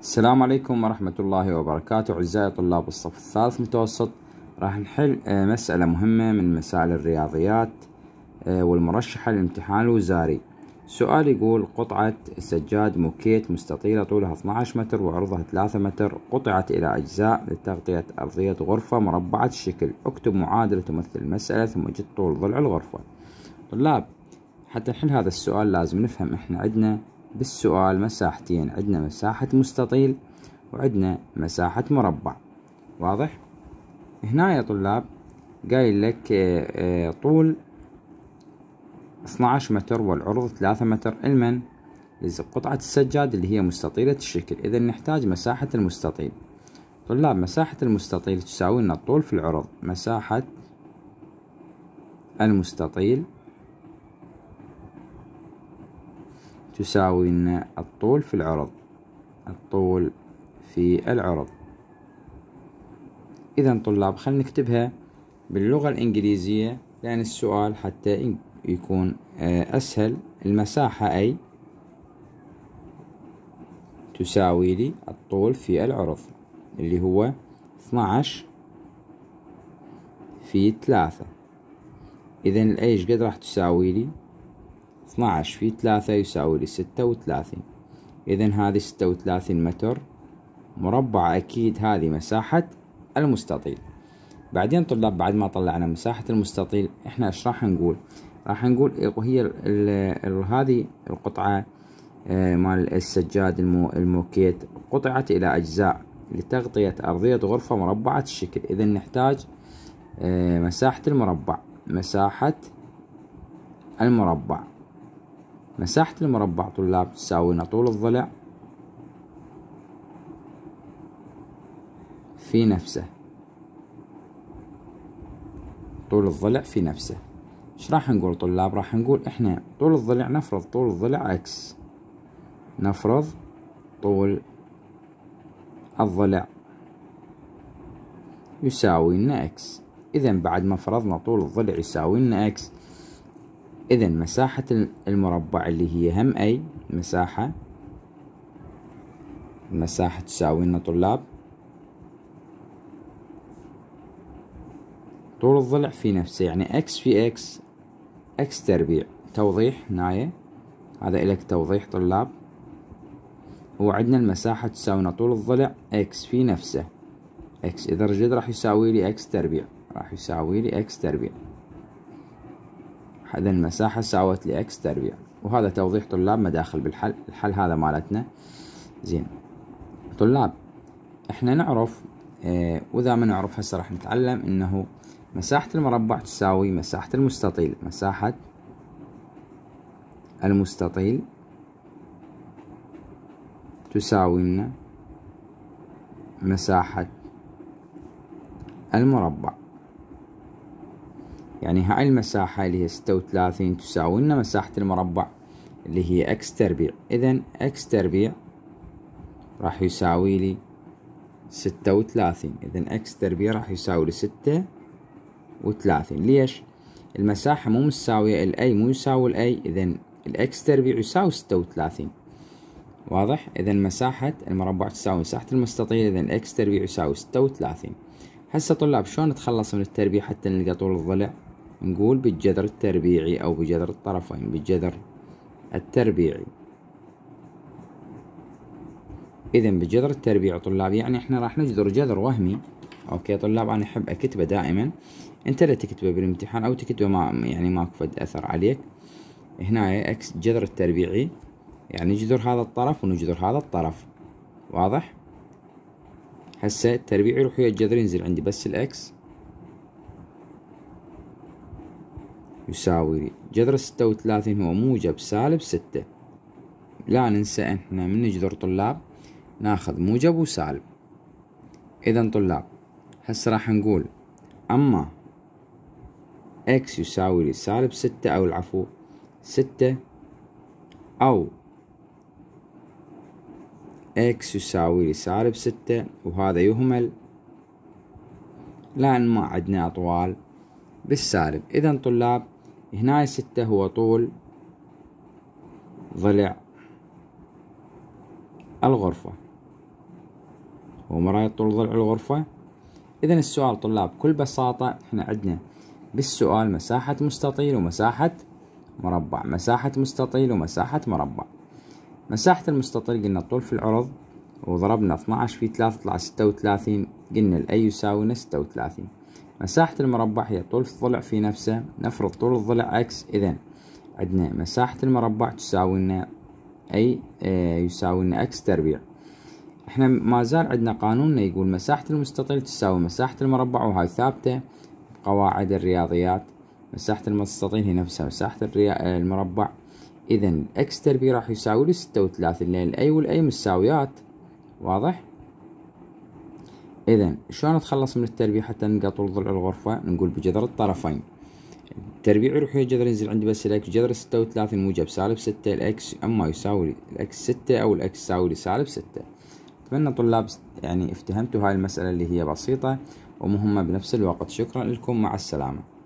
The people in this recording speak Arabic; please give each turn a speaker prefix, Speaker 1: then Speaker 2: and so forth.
Speaker 1: السلام عليكم ورحمة الله وبركاته أعزائي طلاب الصف الثالث متوسط راح نحل آه، مسألة مهمة من مسائل الرياضيات آه، والمرشحة للامتحان الوزاري سؤال يقول قطعة سجاد موكيت مستطيلة طولها 12 متر وعرضها 3 متر قطعت إلى أجزاء لتغطية أرضية غرفة مربعة الشكل اكتب معادلة تمثل المسألة ثم جد طول ضلع الغرفة طلاب حتى نحل هذا السؤال لازم نفهم احنا عندنا بالسؤال مساحتين عندنا مساحة مستطيل وعندنا مساحة مربع واضح هنا يا طلاب قايل لك آه، آه، طول 12 متر والعرض 3 متر المن قطعة السجاد اللي هي مستطيلة الشكل إذا نحتاج مساحة المستطيل طلاب مساحة المستطيل تساوي لنا الطول في العرض مساحة المستطيل تساوي لنا الطول في العرض الطول في العرض إذا طلاب خلينا نكتبها باللغة الإنجليزية لأن السؤال حتى يكون آه، أسهل المساحة أي تساوي لي الطول في العرض اللي هو 12 في 3 إذا الأي قد راح تساوي لي 12 في 3 يساوي لي 36 إذا هذه 36 متر مربع أكيد هذه مساحة المستطيل بعدين طلاب بعد ما طلعنا مساحة المستطيل إحنا إيش راح نقول راح نقول هي ال ال هذه القطعة آه، مال السجاد الموكيت قطعت إلى أجزاء لتغطية أرضية غرفة مربعة الشكل إذا نحتاج آه، مساحة المربع مساحة المربع مساحة المربع طلاب تساوينا طول الضلع في نفسه طول الضلع في نفسه ايش راح نقول طلاب راح نقول احنا طول الضلع نفرض طول الضلع اكس نفرض طول الضلع يساوي لنا اكس اذا بعد ما فرضنا طول الضلع يساوي لنا اكس إذا مساحة المربع اللي هي هم أي مساحة المساحة تساوي لنا طلاب طول الضلع في نفسه يعني اكس في اكس اكس تربيع توضيح هنايا هذا إلك توضيح طلاب وعندنا المساحة تساوينا طول الضلع اكس في نفسه اكس إذا رجد راح يساوي لي اكس تربيع راح يساوي لي اكس تربيع إذا المساحة ساوت لي إكس تربيع وهذا توضيح طلاب مداخل بالحل الحل هذا مالتنا زين طلاب إحنا نعرف آه وإذا ما نعرف هسه راح نتعلم إنه مساحة المربع تساوي مساحة المستطيل مساحة المستطيل تساوي مساحة المربع يعني هاي المساحة اللي هي ستة وثلاثين تساوي لنا مساحة المربع اللي هي اكس تربيع اذا اكس تربيع راح يساوي لي ستة وثلاثين اذا اكس تربيع راح يساوي لي ستة وثلاثين ليش؟ المساحة مو متساوية الاي مو يساوي الاي اذا الاكس تربيع يساوي ستة وثلاثين واضح؟ اذا مساحة المربع تساوي مساحة المستطيل اذا الاكس تربيع يساوي ستة وثلاثين هسه طلاب شلون نتخلص من التربيع حتى نلقى طول الضلع؟ نقول بالجذر التربيعي أو بجذر الطرفين بالجذر التربيعي إذا بالجذر التربيعي طلاب يعني إحنا راح نجذر جذر وهمي أوكي طلاب أنا أحب أكتبه دائما أنت لا تكتبه بالامتحان أو تكتبه ما يعني ماكو فد أثر عليك هنا اكس جذر التربيعي يعني نجذر هذا الطرف ونجذر هذا الطرف واضح هسه التربيعي يروح ويا الجذر ينزل عندي بس الاكس يساوي جذر ستة وثلاثين هو موجب سالب ستة لا ننسى احنا من نجذر طلاب ناخذ موجب وسالب اذا طلاب هسه راح نقول اما اكس يساوي لي سالب ستة او العفو ستة او اكس يساوي لي سالب ستة وهذا يهمل لان ما عندنا اطوال بالسالب اذا طلاب هنا ستة هو طول ضلع الغرفة هو مراية طول ضلع الغرفة إذا السؤال طلاب بكل بساطة إحنا عندنا بالسؤال مساحة مستطيل ومساحة مربع مساحة مستطيل ومساحة مربع مساحة المستطيل قلنا الطول في العرض وضربنا 12 في 3 طلع 36 قلنا الأي يساوينا 36 مساحة المربع هي طول الضلع في نفسه نفرض طول الضلع اكس اذا عندنا مساحة المربع تساوي لنا اي آه يساوي لنا اكس تربيع احنا ما زال عندنا قانوننا يقول مساحة المستطيل تساوي مساحة المربع وهاي ثابتة بقواعد الرياضيات مساحة المستطيل هي نفسها مساحة آه، المربع اذا اكس تربيع راح يساوي لي ستة وثلاثين لان الاي والاي مساويات واضح اذا شلون نتخلص من التربيع حتى نقطع ضلع الغرفه نقول بجذر الطرفين التربيع يروح ويا الجذر ينزل عندي بس الاكس جذر ستة وثلاثين موجب سالب ستة الاكس اما يساوي الاكس ستة او الاكس يساوي سالب ستة اتمنى طلاب يعني افتهمتوا هاي المسألة اللي هي بسيطة ومهمة بنفس الوقت شكرا لكم مع السلامة